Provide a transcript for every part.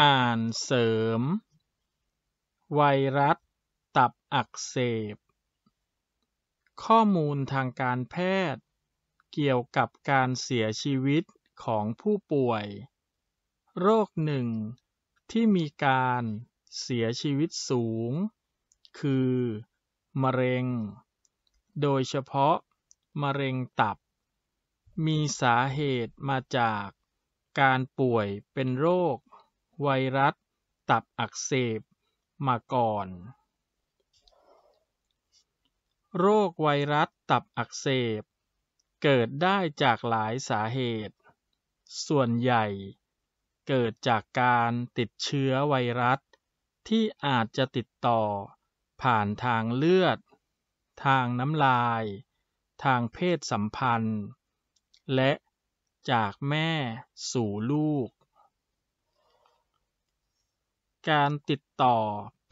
อ่านเสริม ไวรัสตับอักเสบ ข้อมูลทางการแพทย์เกี่ยวกับการเสียชีวิตของผู้ป่วย โรคหนึ่งที่มีการเสียชีวิตสูงคือ มะเร็ง โดยเฉพาะมะเร็งตับ มีสาเหตุมาจากการป่วยเป็นโรคไวรัสตับอักเสบมาก่อน โรคไวรัสตับอักเสบ เกิดได้จากหลายสาเหตุ ส่วนใหญ่เกิดจากการติดเชื้อไวรัสที่อาจจะติดต่อผ่านทางเลือด ทางน้ำลาย ทางเพศสัมพันธ์ และจากแม่สู่ลูกการติดต่อ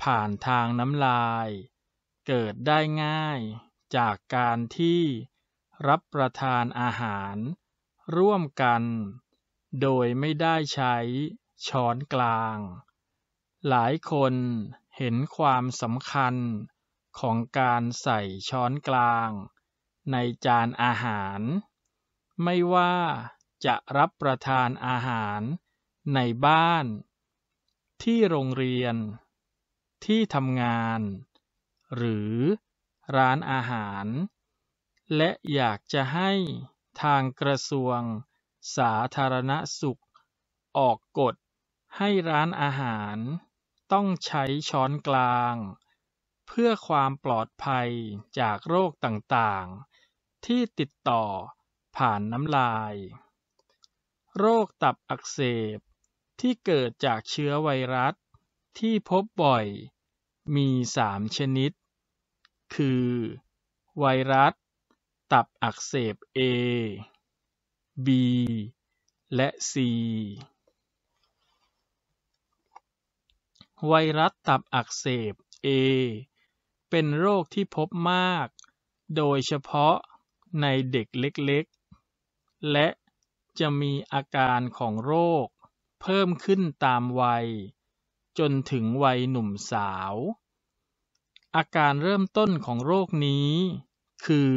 ผ่านทางน้ำลายเกิดได้ง่ายจากการที่รับประทานอาหารร่วมกัน โดยไม่ได้ใช้ช้อนกลาง หลายคนเห็นความสำคัญของการใส่ช้อนกลางในจานอาหาร ไม่ว่าจะรับประทานอาหารในบ้านที่โรงเรียน ที่ทำงาน หรือร้านอาหาร และอยากจะให้ทางกระทรวง สาธารณสุข ออกกฎให้ร้านอาหารต้องใช้ช้อนกลาง เพื่อความปลอดภัยจากโรคต่างๆ ที่ติดต่อผ่านน้ำลาย โรคตับอักเสบที่เกิดจากเชื้อไวรัสที่พบบ่อยมีสามชนิด คือ ไวรัสตับอักเสบ A B และ C ไวรัสตับอักเสบ A เป็นโรคที่พบมาก โดยเฉพาะในเด็กเล็กๆ และจะมีอาการของโรคเพิ่มขึ้นตามวัย จนถึงวัยหนุ่มสาว อาการเริ่มต้นของโรคนี้ คือ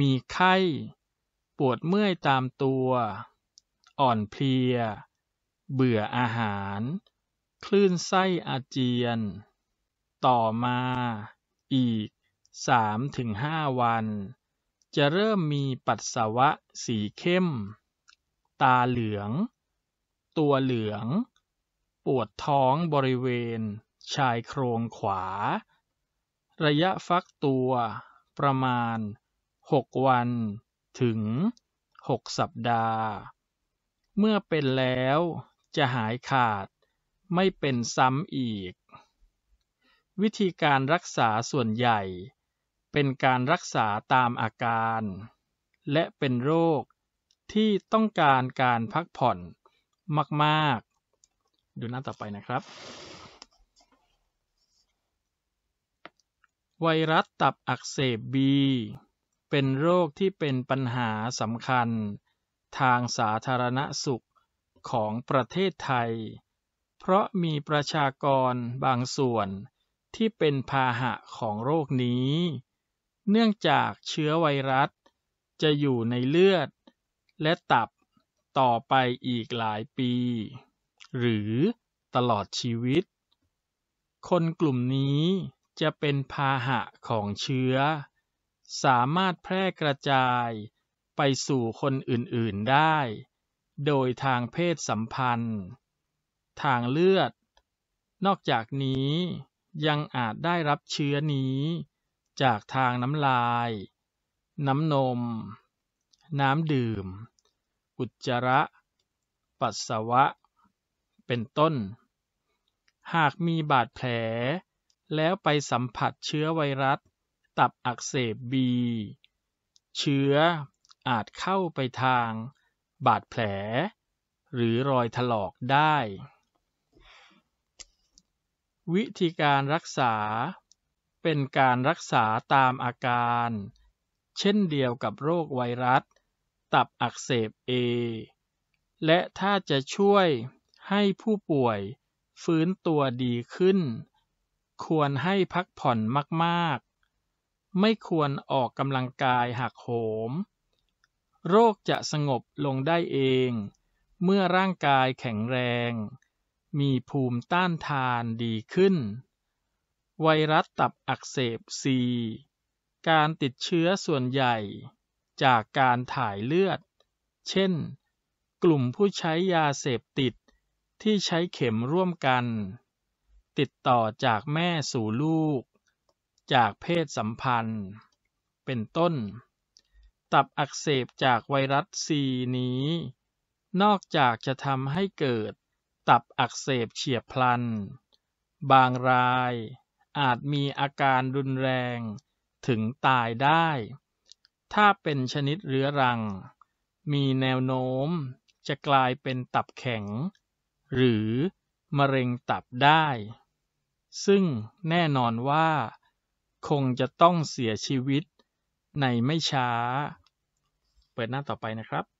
มีไข้ ปวดเมื่อยตามตัว อ่อนเพลีย เบื่ออาหาร คลื่นไส้อาเจียน ต่อมาอีกสามถึงห้าวัน จะเริ่มมีปัสสาวะสีเข้ม ตาเหลืองตัวเหลือง ปวดท้องบริเวณ ชายโครงขวา ระยะฟักตัวประมาณ 6 วันถึง 6 สัปดาห์ เมื่อเป็นแล้วจะหายขาดไม่เป็นซ้ำอีก วิธีการรักษาส่วนใหญ่ เป็นการรักษาตามอาการ และเป็นโรคที่ต้องการการพักผ่อนมากๆดูหน้าต่อไปนะครับ ไวรัสตับอักเสบบีเป็นโรคที่เป็นปัญหาสำคัญทางสาธารณสุขของประเทศไทย เพราะมีประชากรบางส่วนที่เป็นพาหะของโรคนี้ เนื่องจากเชื้อไวรัสจะอยู่ในเลือดและตับต่อไปอีกหลายปี หรือตลอดชีวิต คนกลุ่มนี้จะเป็นพาหะของเชื้อ สามารถแพร่กระจายไปสู่คนอื่นๆได้ โดยทางเพศสัมพันธ์ ทางเลือด นอกจากนี้ยังอาจได้รับเชื้อนี้ จากทางน้ำลาย น้ำนม น้ำดื่มอุจจาระ ปัสสาวะ เป็นต้น หากมีบาดแผล แล้วไปสัมผัสเชื้อไวรัสตับอักเสบบี เชื้ออาจเข้าไปทางบาดแผล หรือรอยถลอกได้ วิธีการรักษา เป็นการรักษาตามอาการ เช่นเดียวกับโรคไวรัสตับอักเสบเอ และถ้าจะช่วยให้ผู้ป่วยฟื้นตัวดีขึ้น ควรให้พักผ่อนมากๆ ไม่ควรออกกำลังกายหักโหม โรคจะสงบลงได้เอง เมื่อร่างกายแข็งแรง มีภูมิต้านทานดีขึ้น ไวรัสตับอักเสบซี การติดเชื้อส่วนใหญ่จากการถ่ายเลือด เช่น กลุ่มผู้ใช้ยาเสพติดที่ใช้เข็มร่วมกัน ติดต่อจากแม่สู่ลูก จากเพศสัมพันธ์ เป็นต้น ตับอักเสบจากไวรัสซีนี้ นอกจากจะทำให้เกิดตับอักเสบเฉียบพลัน บางรายอาจมีอาการรุนแรงถึงตายได้ถ้าเป็นชนิดเรื้อรัง มีแนวโน้มจะกลายเป็นตับแข็ง หรือมะเร็งตับได้ ซึ่งแน่นอนว่า คงจะต้องเสียชีวิตในไม่ช้า เปิดหน้าต่อไปนะครับ